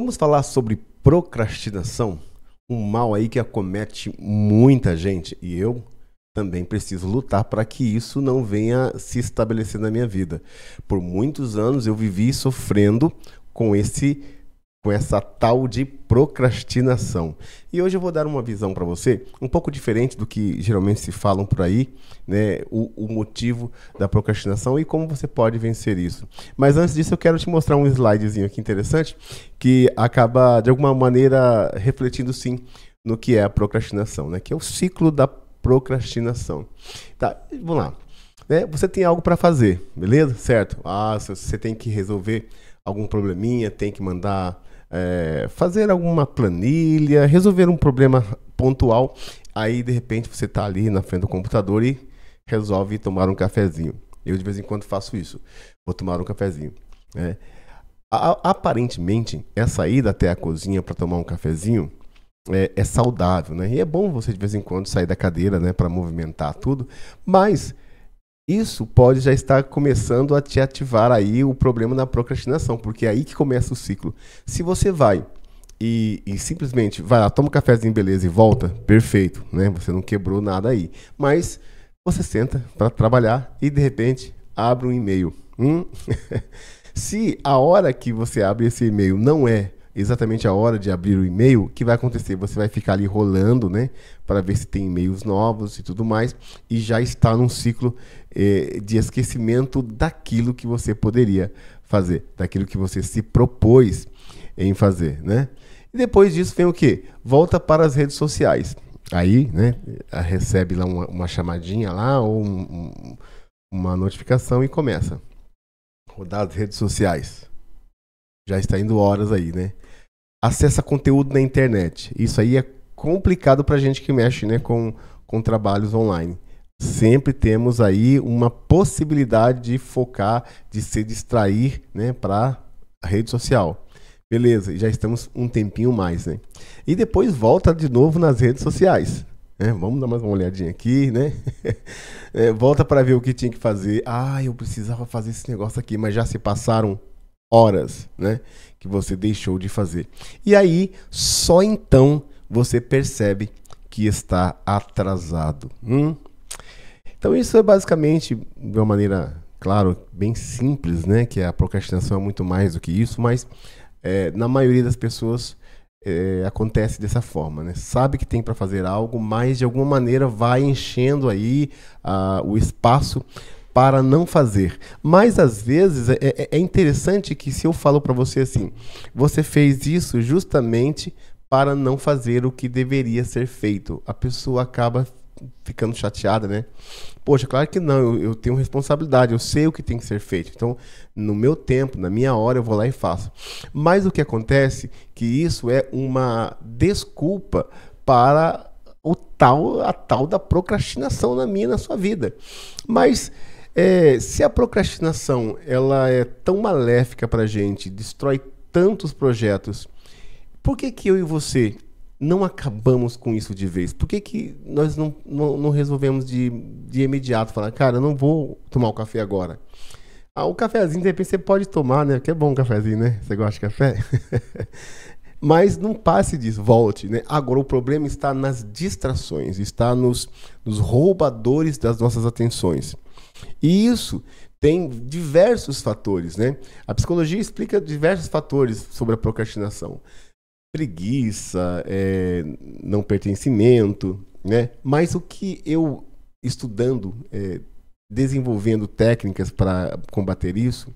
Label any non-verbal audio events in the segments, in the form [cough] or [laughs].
Vamos falar sobre procrastinação, um mal aí que acomete muita gente e eu também preciso lutar para que isso não venha se estabelecer na minha vida. Por muitos anos eu vivi sofrendo com esse com essa tal de procrastinação. E hoje eu vou dar uma visão para você, um pouco diferente do que geralmente se falam por aí, né, o, o, motivo da procrastinação e como você pode vencer isso. Mas antes disso eu quero te mostrar um slidezinho aqui interessante que acaba de alguma maneira refletindo sim no que é a procrastinação, né, que é o ciclo da procrastinação. Tá, vamos lá. Né, você tem algo para fazer, beleza? Certo? Ah, você tem que resolver algum probleminha, tem que mandar é, fazer alguma planilha, resolver um problema pontual. Aí, de repente, você está ali na frente do computador e resolve tomar um cafezinho. Eu, de vez em quando, faço isso. Vou tomar um cafezinho. Né? A, aparentemente, essa ida até a cozinha para tomar um cafezinho é, é, saudável, né? E é bom você, de vez em quando, sair da cadeira né, para movimentar tudo. Mas isso pode já estar começando a te ativar aí o problema na procrastinação, porque é aí que começa o ciclo. Se você vai e, e, simplesmente vai lá, toma um cafezinho, beleza, e volta, perfeito, né? Você não quebrou nada aí. Mas você senta para trabalhar e de repente abre um e-mail. Hum? [laughs] Se a hora que você abre esse e-mail não é exatamente a hora de abrir o e-mail, o que vai acontecer? Você vai ficar ali rolando, né? Para ver se tem e-mails novos e tudo mais, e já está num ciclo eh, de esquecimento daquilo que você poderia fazer, daquilo que você se propôs em fazer, né? E depois disso vem o quê? Volta para as redes sociais. Aí, né? Recebe lá uma, uma chamadinha lá ou um, uma notificação e começa. Rodar as redes sociais já está indo horas aí, né? Acessa conteúdo na internet. Isso aí é complicado para gente que mexe né, com, com trabalhos online. Sempre temos aí uma possibilidade de focar, de se distrair né, para a rede social. Beleza, já estamos um tempinho mais, né? E depois volta de novo nas redes sociais. É, vamos dar mais uma olhadinha aqui, né? [laughs] É, volta para ver o que tinha que fazer. Ah, eu precisava fazer esse negócio aqui, mas já se passaram horas, né? Que você deixou de fazer. E aí, só então você percebe que está atrasado. Hum? Então, isso é basicamente, de uma maneira, claro, bem simples, né? Que a procrastinação é muito mais do que isso, mas é, na maioria das pessoas é, acontece dessa forma, né? Sabe que tem para fazer algo, mas de alguma maneira vai enchendo aí uh, o espaço para não fazer. Mas às vezes é, é, é interessante que se eu falo para você assim, você fez isso justamente para não fazer o que deveria ser feito, a pessoa acaba ficando chateada, né? Poxa, claro que não, eu, eu, tenho responsabilidade, eu sei o que tem que ser feito. Então, no meu tempo, na minha hora, eu vou lá e faço. Mas o que acontece que isso é uma desculpa para o tal a tal da procrastinação na minha na sua vida. Mas é, se a procrastinação ela é tão maléfica para a gente, destrói tantos projetos, por que, que eu e você não acabamos com isso de vez? Por que, que nós não, não, não resolvemos de, de imediato falar, cara, eu não vou tomar o café agora? Ah, o cafezinho, de repente, você pode tomar, né? Que é bom o cafezinho, né? Você gosta de café? [laughs] Mas não passe disso, volte. Né? Agora, o problema está nas distrações, está nos, nos roubadores das nossas atenções. E isso tem diversos fatores, né? A psicologia explica diversos fatores sobre a procrastinação. Preguiça, é, não pertencimento, né? Mas o que eu, estudando, é, desenvolvendo técnicas para combater isso,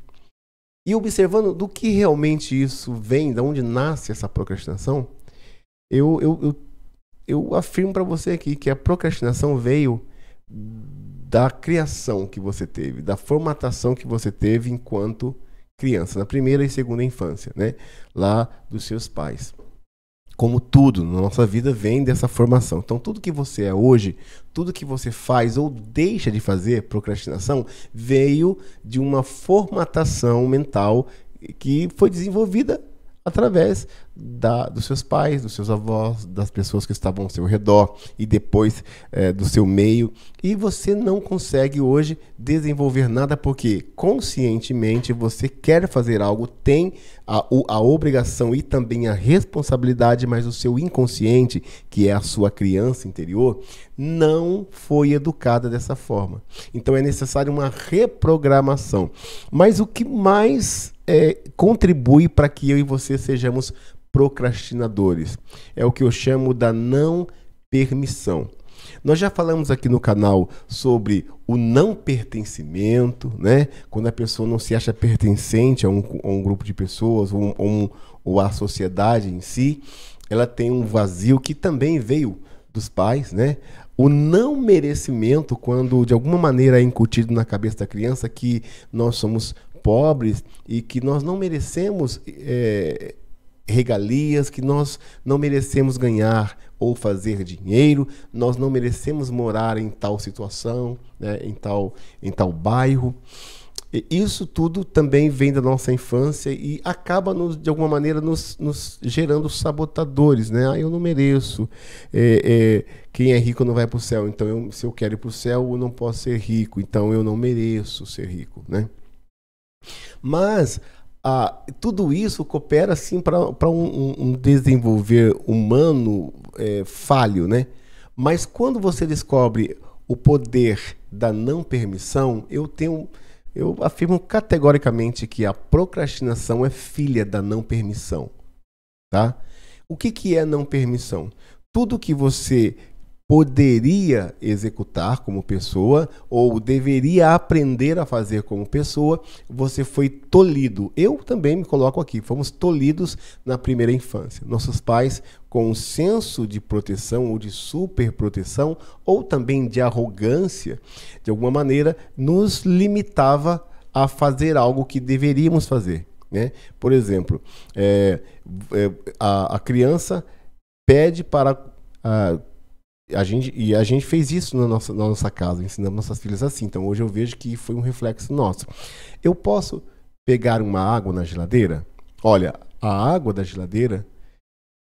e observando do que realmente isso vem, de onde nasce essa procrastinação, eu, eu, eu, eu afirmo para você aqui que a procrastinação veio da criação que você teve, da formatação que você teve enquanto criança, na primeira e segunda infância, né? Lá dos seus pais. Como tudo na nossa vida vem dessa formação. Então, tudo que você é hoje, tudo que você faz ou deixa de fazer, procrastinação, veio de uma formatação mental que foi desenvolvida através da, dos seus pais, dos seus avós, das pessoas que estavam ao seu redor e depois é, do seu meio. E você não consegue hoje desenvolver nada porque conscientemente você quer fazer algo, tem a, a obrigação e também a responsabilidade, mas o seu inconsciente, que é a sua criança interior, não foi educada dessa forma. Então é necessário uma reprogramação. Mas o que mais é, contribui para que eu e você sejamos procrastinadores. É o que eu chamo da não permissão. Nós já falamos aqui no canal sobre o não pertencimento, né? Quando a pessoa não se acha pertencente a um, a um grupo de pessoas ou, um, ou à sociedade em si, ela tem um vazio que também veio dos pais, né? O não merecimento, quando de alguma maneira é incutido na cabeça da criança que nós somos pobres e que nós não merecemos é, regalias que nós não merecemos ganhar ou fazer dinheiro, nós não merecemos morar em tal situação, né, em, tal, em tal bairro. E isso tudo também vem da nossa infância e acaba, nos, de alguma maneira, nos, nos gerando sabotadores. Né? Ah, eu não mereço. É, é, quem é rico não vai para o céu. Então, eu, se eu quero ir para o céu, eu não posso ser rico. Então, eu não mereço ser rico. Né? Mas ah, tudo isso coopera sim para um, um, desenvolver humano é, falho, né? Mas quando você descobre o poder da não permissão, eu tenho, eu afirmo categoricamente que a procrastinação é filha da não permissão, tá? O que, que é não permissão? Tudo que você poderia executar como pessoa ou deveria aprender a fazer como pessoa, você foi tolhido. Eu também me coloco aqui, fomos tolhidos na primeira infância. Nossos pais, com um senso de proteção ou de superproteção ou também de arrogância, de alguma maneira nos limitava a fazer algo que deveríamos fazer. Né? Por exemplo, é, é, a, a, criança pede para a, ah, a gente, e a gente fez isso na nossa, na nossa casa, ensinamos nossas filhas assim. Então hoje eu vejo que foi um reflexo nosso. Eu posso pegar uma água na geladeira? Olha, a água da geladeira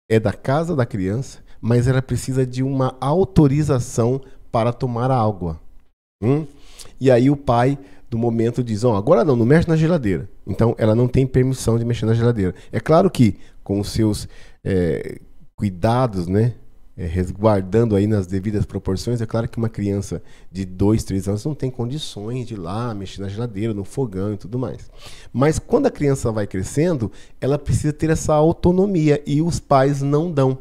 é da casa da criança, mas ela precisa de uma autorização para tomar a água. Hum? E aí o pai do momento diz: oh, agora não, não mexe na geladeira. Então ela não tem permissão de mexer na geladeira. É claro que com os seus é, cuidados, né? é, resguardando aí nas devidas proporções. É claro que uma criança de 2, 3 anos não tem condições de ir lá mexer na geladeira, no fogão e tudo mais. Mas quando a criança vai crescendo, ela precisa ter essa autonomia e os pais não dão.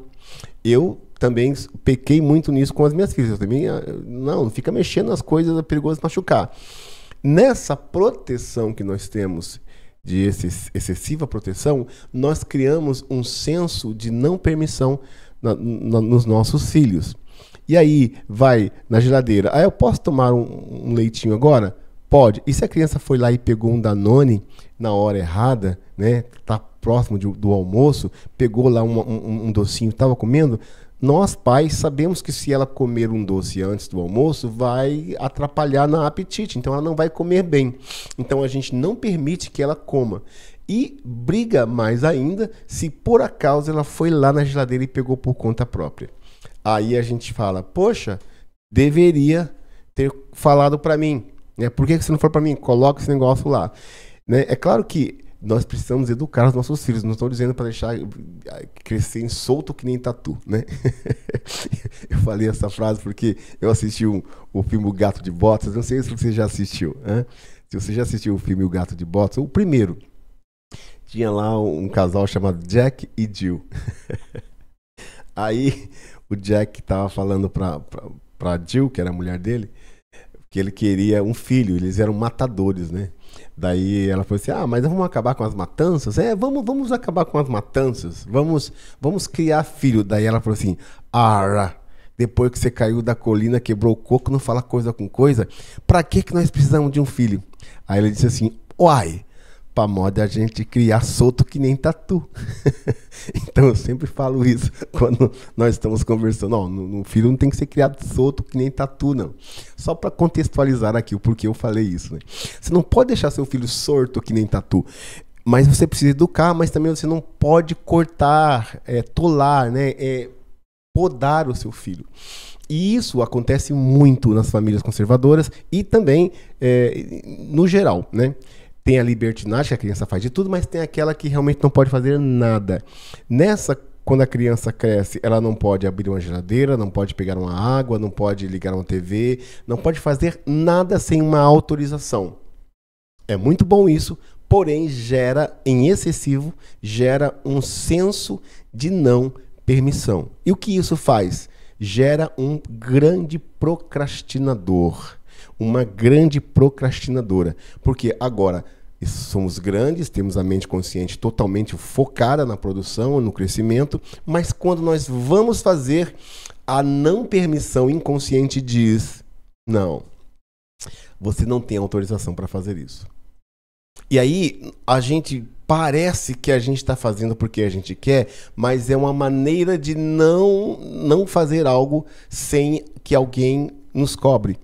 Eu também pequei muito nisso com as minhas filhas. Eu também, ah, não, não fica mexendo nas coisas, é perigoso machucar. Nessa proteção que nós temos de excessiva proteção, nós criamos um senso de não permissão na, na, nos nossos cílios. E aí vai na geladeira. Ah, eu posso tomar um, um leitinho agora? Pode. E se a criança foi lá e pegou um Danone na hora errada, né? Tá próximo de, do almoço, pegou lá um, um docinho, estava comendo. Nós pais sabemos que se ela comer um doce antes do almoço, vai atrapalhar na apetite, então ela não vai comer bem. Então a gente não permite que ela coma. E briga mais ainda se por acaso ela foi lá na geladeira e pegou por conta própria. Aí a gente fala, poxa, deveria ter falado para mim. Né? Por que você não falou para mim? Coloca esse negócio lá. Né? É claro que nós precisamos educar os nossos filhos. Não estou dizendo para deixar eh, crescer em solto que nem tatu, né? [laughs] eu falei essa frase porque eu assisti um, o filme O Gato de Botas. Não sei se você já assistiu. Né? Se você já assistiu o filme O Gato de Botas, o primeiro tinha lá um casal chamado Jack e Jill. [laughs] Aí o Jack tava falando pra, pra, pra Jill, que era a mulher dele, que ele queria um filho, eles eram matadores, né? Daí ela falou assim: "Ah, mas vamos acabar com as matanças?" É, vamos, vamos acabar com as matanças. Vamos, vamos criar filho. Daí ela falou assim: "Ara, depois que você caiu da colina, quebrou o coco, não fala coisa com coisa, para que que nós precisamos de um filho?" Aí ele disse assim: "Uai, pra moda a gente criar solto que nem tatu. [laughs] então eu sempre falo isso [laughs] quando nós estamos conversando. Ó, no, filho não tem que ser criado solto que nem tatu, não. Só para contextualizar aqui o porquê eu falei isso. Né? Você não pode deixar seu filho solto que nem tatu. Mas você precisa educar, mas também você não pode cortar, é, tolar, né? É, podar o seu filho. E isso acontece muito nas famílias conservadoras e também é, no geral, né? Tem a libertinagem, que a criança faz de tudo, mas tem aquela que realmente não pode fazer nada. Nessa quando a criança cresce, ela não pode abrir uma geladeira, não pode pegar uma água, não pode ligar uma TV, não pode fazer nada sem uma autorização. É muito bom isso, porém gera em excessivo, gera um senso de não permissão. E o que isso faz? Gera um grande procrastinador uma grande procrastinadora. Porque agora somos grandes, temos a mente consciente totalmente focada na produção, no crescimento, mas quando nós vamos fazer, a não permissão inconsciente diz: não, você não tem autorização para fazer isso. E aí a gente parece que a gente está fazendo porque a gente quer, mas é uma maneira de não não fazer algo sem que alguém nos cobre.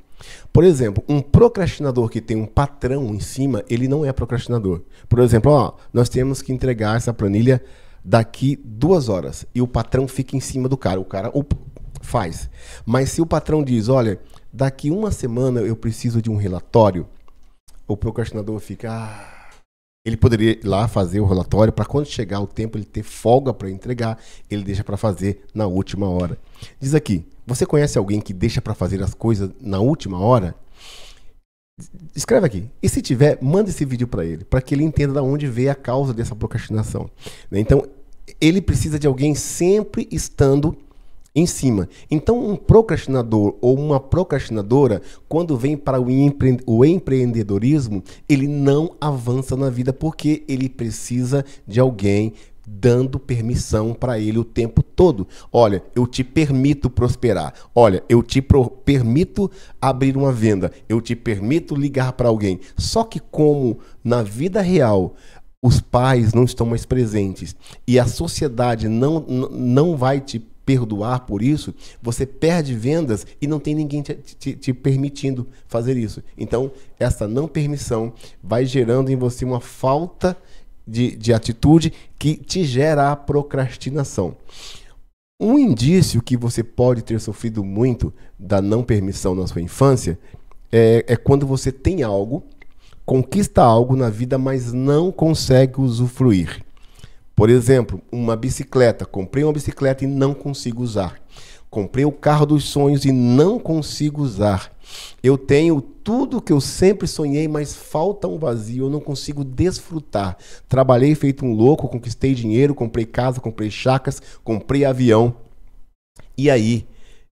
Por exemplo, um procrastinador que tem um patrão em cima, ele não é procrastinador. Por exemplo, ó, nós temos que entregar essa planilha daqui duas horas e o patrão fica em cima do cara. O cara op, faz. Mas se o patrão diz, olha, daqui uma semana eu preciso de um relatório, o procrastinador fica. Ah, ele poderia ir lá fazer o relatório para quando chegar o tempo ele ter folga para entregar, ele deixa para fazer na última hora. Diz aqui: você conhece alguém que deixa para fazer as coisas na última hora? Escreve aqui. E se tiver, manda esse vídeo para ele, para que ele entenda de onde veio a causa dessa procrastinação. Né, então, ele precisa de alguém sempre estando em cima. Então, um procrastinador ou uma procrastinadora, quando vem para o, empre o empreendedorismo, ele não avança na vida porque ele precisa de alguém dando permissão para ele o tempo todo. Olha, eu te permito prosperar. Olha, eu te permito abrir uma venda. Eu te permito ligar para alguém. Só que como na vida real os pais não estão mais presentes e a sociedade não, não vai te perdoar por isso, você perde vendas e não tem ninguém te, te, te, permitindo fazer isso. Então, essa não permissão vai gerando em você uma falta de, de atitude que te gera a procrastinação. Um indício que você pode ter sofrido muito da não permissão na sua infância é, é quando você tem algo, conquista algo na vida, mas não consegue usufruir. Por exemplo, uma bicicleta. Comprei uma bicicleta e não consigo usar. Comprei o carro dos sonhos e não consigo usar. Eu tenho tudo que eu sempre sonhei, mas falta um vazio, eu não consigo desfrutar. Trabalhei feito um louco, conquistei dinheiro, comprei casa, comprei chacas, comprei avião. E aí,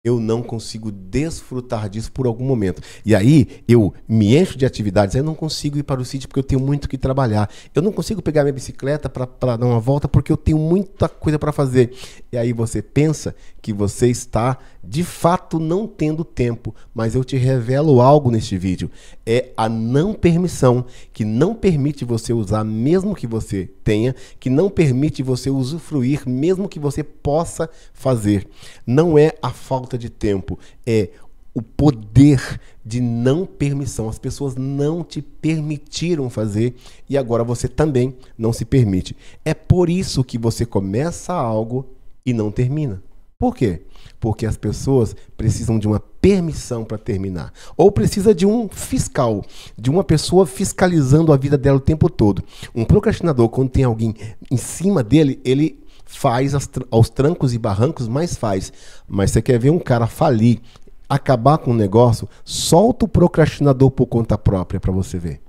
eu não consigo desfrutar disso por algum momento. E aí eu me encho de atividades, eu não consigo ir para o sítio porque eu tenho muito que trabalhar. Eu não consigo pegar minha bicicleta para dar uma volta porque eu tenho muita coisa para fazer. E aí você pensa que você está de fato não tendo tempo, mas eu te revelo algo neste vídeo. É a não permissão, que não permite você usar mesmo que você tenha, que não permite você usufruir mesmo que você possa fazer. Não é a falta de tempo, é o poder de não permissão. As pessoas não te permitiram fazer e agora você também não se permite. É por isso que você começa algo e não termina. Por quê? Porque as pessoas precisam de uma permissão para terminar. Ou precisa de um fiscal, de uma pessoa fiscalizando a vida dela o tempo todo. Um procrastinador, quando tem alguém em cima dele, ele faz aos trancos e barrancos, mas faz. Mas você quer ver um cara falir, acabar com um negócio, solta o procrastinador por conta própria para você ver.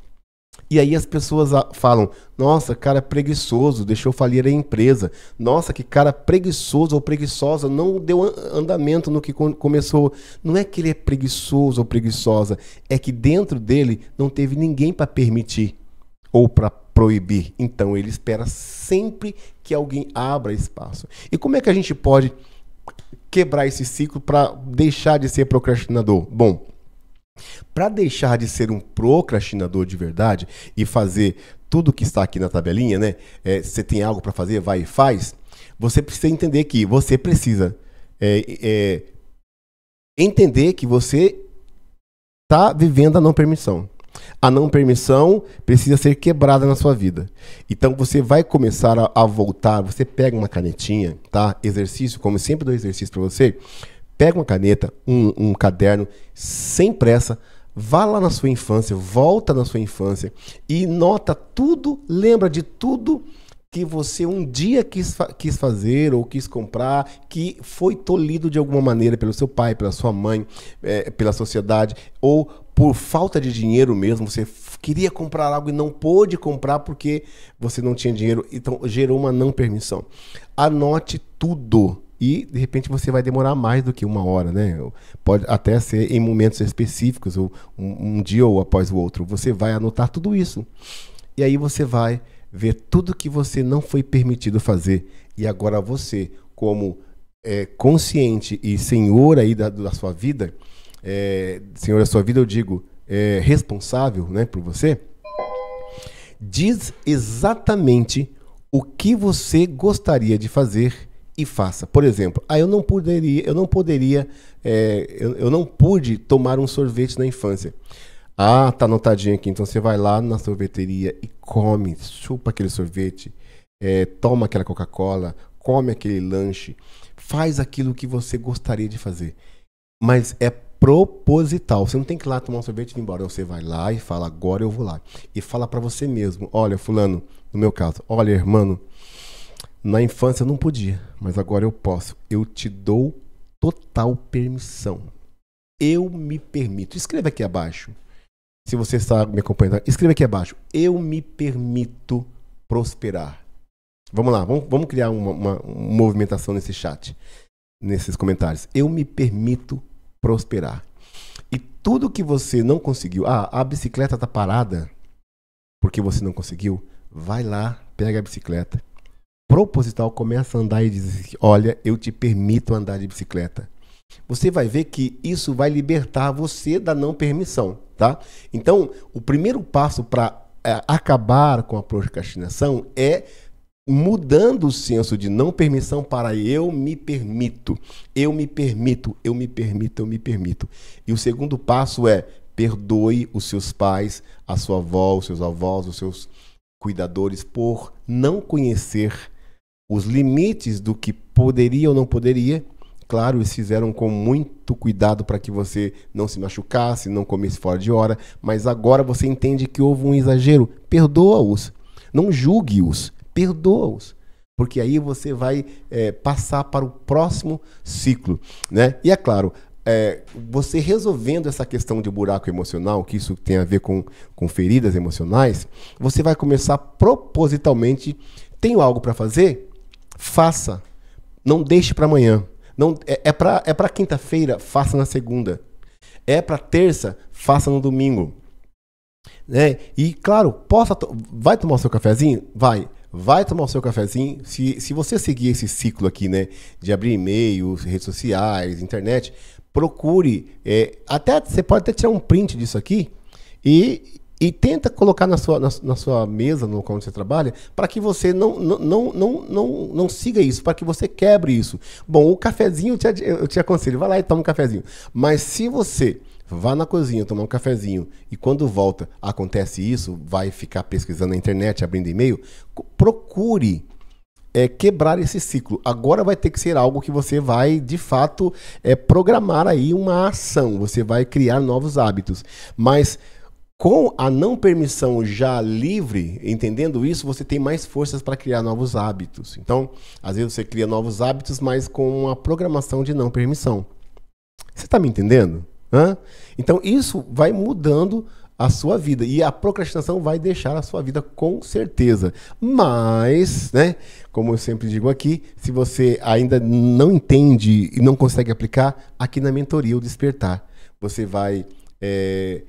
E aí as pessoas ah, falam: nossa, cara preguiçoso, deixou falir a empresa. Nossa, que cara preguiçoso ou preguiçosa, não deu andamento no que começou. Não é que ele é preguiçoso ou preguiçosa, é que dentro dele não teve ninguém para permitir ou para proibir. Então ele espera sempre que alguém abra espaço. E como é que a gente pode quebrar esse ciclo para deixar de ser procrastinador? Bom, para deixar de ser um procrastinador de verdade e fazer tudo que está aqui na tabelinha, né? É, você tem algo para fazer, vai e faz. Você precisa entender que você precisa é, é, entender que você está vivendo a não permissão. A não permissão precisa ser quebrada na sua vida. Então você vai começar a, a voltar. Você pega uma canetinha, tá? Exercício, como sempre dou exercício para você pega uma caneta, um, um caderno, sem pressa, vá lá na sua infância, volta na sua infância e nota tudo, lembra de tudo que você um dia quis, fa quis fazer ou quis comprar, que foi tolhido de alguma maneira pelo seu pai, pela sua mãe, é, pela sociedade, ou por falta de dinheiro mesmo, você queria comprar algo e não pôde comprar porque você não tinha dinheiro, então gerou uma não permissão. Anote tudo e de repente você vai demorar mais do que uma hora, né? Pode até ser em momentos específicos, ou um, um dia ou após o outro. Você vai anotar tudo isso. E aí você vai ver tudo que você não foi permitido fazer. E agora você, como é, consciente e senhor aí da, da sua vida, é, senhor da sua vida, eu digo, é, responsável né, por você, diz exatamente o que você gostaria de fazer e faça. Por exemplo, ah, eu não poderia, eu não poderia, é, eu, eu, não pude tomar um sorvete na infância. Ah, tá anotadinho aqui. Então você vai lá na sorveteria e come, chupa aquele sorvete, é, toma aquela Coca-Cola, come aquele lanche, faz aquilo que você gostaria de fazer. Mas é proposital. Você não tem que ir lá tomar um sorvete e ir embora. Você vai lá e fala, agora eu vou lá. E fala para você mesmo, olha, fulano, no meu caso, olha, irmão, na infância eu não podia, mas agora eu posso. Eu te dou total permissão. Eu me permito. Escreva aqui abaixo. Se você está me acompanhando, tá? escreva aqui abaixo. Eu me permito prosperar. Vamos lá, vamos, vamos criar uma, uma, uma movimentação nesse chat, nesses comentários. Eu me permito prosperar. E tudo que você não conseguiu, ah, a bicicleta está parada porque você não conseguiu, vai lá, pega a bicicleta, proposital começa a andar e diz: assim, Olha, eu te permito andar de bicicleta. Você vai ver que isso vai libertar você da não permissão, tá? Então, o primeiro passo para é, acabar com a procrastinação é mudando o senso de não permissão para eu me permito. Eu me permito, eu me permito, eu me permito. E o segundo passo é perdoe os seus pais, a sua avó, os seus avós, os seus cuidadores por não conhecer os limites do que poderia ou não poderia. Claro, eles fizeram com muito cuidado para que você não se machucasse, não comesse fora de hora, mas agora você entende que houve um exagero. Perdoa-os. Não julgue-os. Perdoa-os. Porque aí você vai é, passar para o próximo ciclo. Né? E é claro, é, você resolvendo essa questão de buraco emocional, que isso tem a ver com, com feridas emocionais, você vai começar propositalmente. Tenho algo para fazer? Faça. Não deixe para amanhã. Não, é é para é quinta-feira, faça na segunda. É para terça, faça no domingo. Né? E claro, possa vai tomar o seu cafezinho? Vai. Vai tomar o seu cafezinho. Se, se você seguir esse ciclo aqui, né? De abrir e mails redes sociais, internet, procure. É, até Você pode até tirar um print disso aqui e, e tenta colocar na sua, na, na, sua mesa, no local onde você trabalha, para que você não, não, não, não, não, não siga isso, para que você quebre isso. Bom, o cafezinho eu te, eu te aconselho, vai lá e toma um cafezinho. Mas se você vá na cozinha tomar um cafezinho e quando volta acontece isso, vai ficar pesquisando na internet, abrindo e-mail, procure é, quebrar esse ciclo. Agora vai ter que ser algo que você vai, de fato, é, programar aí uma ação. Você vai criar novos hábitos. Mas com a não permissão já livre, entendendo isso, você tem mais forças para criar novos hábitos. Então, às vezes você cria novos hábitos, mas com uma programação de não permissão. Você está me entendendo? Hã? Então, isso vai mudando a sua vida. E a procrastinação vai deixar a sua vida com certeza. Mas, né, como eu sempre digo aqui, se você ainda não entende e não consegue aplicar, aqui na mentoria o despertar. Você vai. É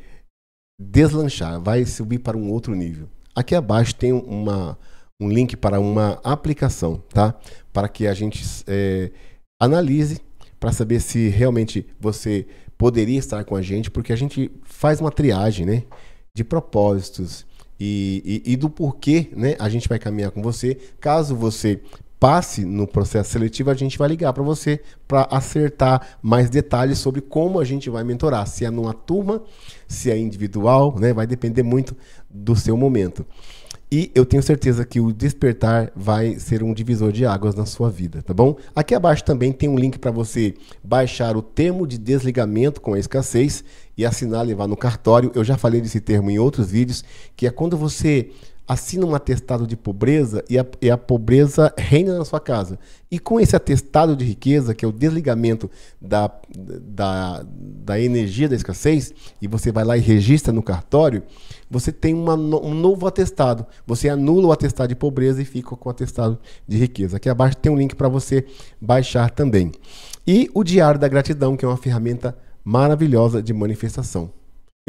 deslanchar, vai subir para um outro nível. Aqui abaixo tem uma, um link para uma aplicação, tá? Para que a gente é, analise para saber se realmente você poderia estar com a gente, porque a gente faz uma triagem, né? De propósitos e, e, e do porquê, né? A gente vai caminhar com você. Caso você passe no processo seletivo, a gente vai ligar para você para acertar mais detalhes sobre como a gente vai mentorar, se é numa turma, se é individual, né? Vai depender muito do seu momento. E eu tenho certeza que o despertar vai ser um divisor de águas na sua vida, tá bom? Aqui abaixo também tem um link para você baixar o termo de desligamento com a escassez e assinar levar no cartório. Eu já falei desse termo em outros vídeos, que é quando você assina um atestado de pobreza e a, e a, pobreza reina na sua casa. E com esse atestado de riqueza, que é o desligamento da, da, da energia da escassez, e você vai lá e registra no cartório, você tem uma, um novo atestado. Você anula o atestado de pobreza e fica com o atestado de riqueza. Aqui abaixo tem um link para você baixar também. E o Diário da Gratidão, que é uma ferramenta maravilhosa de manifestação.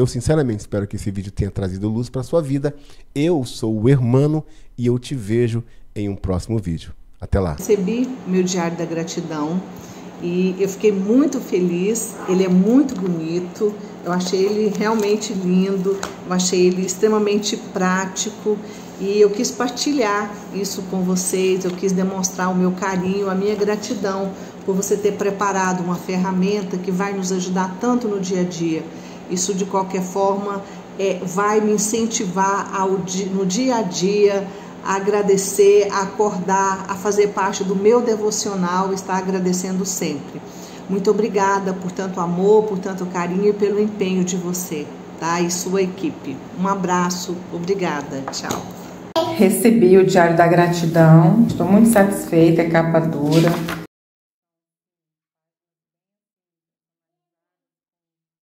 Eu sinceramente espero que esse vídeo tenha trazido luz para sua vida. Eu sou o Hermano e eu te vejo em um próximo vídeo. Até lá. Recebi meu diário da gratidão e eu fiquei muito feliz. Ele é muito bonito. Eu achei ele realmente lindo. Eu achei ele extremamente prático e eu quis partilhar isso com vocês. Eu quis demonstrar o meu carinho, a minha gratidão por você ter preparado uma ferramenta que vai nos ajudar tanto no dia a dia. Isso de qualquer forma é, vai me incentivar ao, no dia a dia a agradecer, a acordar, a fazer parte do meu devocional, estar agradecendo sempre. Muito obrigada por tanto amor, por tanto carinho e pelo empenho de você, tá? E sua equipe. Um abraço, obrigada, tchau. Recebi o Diário da Gratidão, estou muito satisfeita, é capa dura.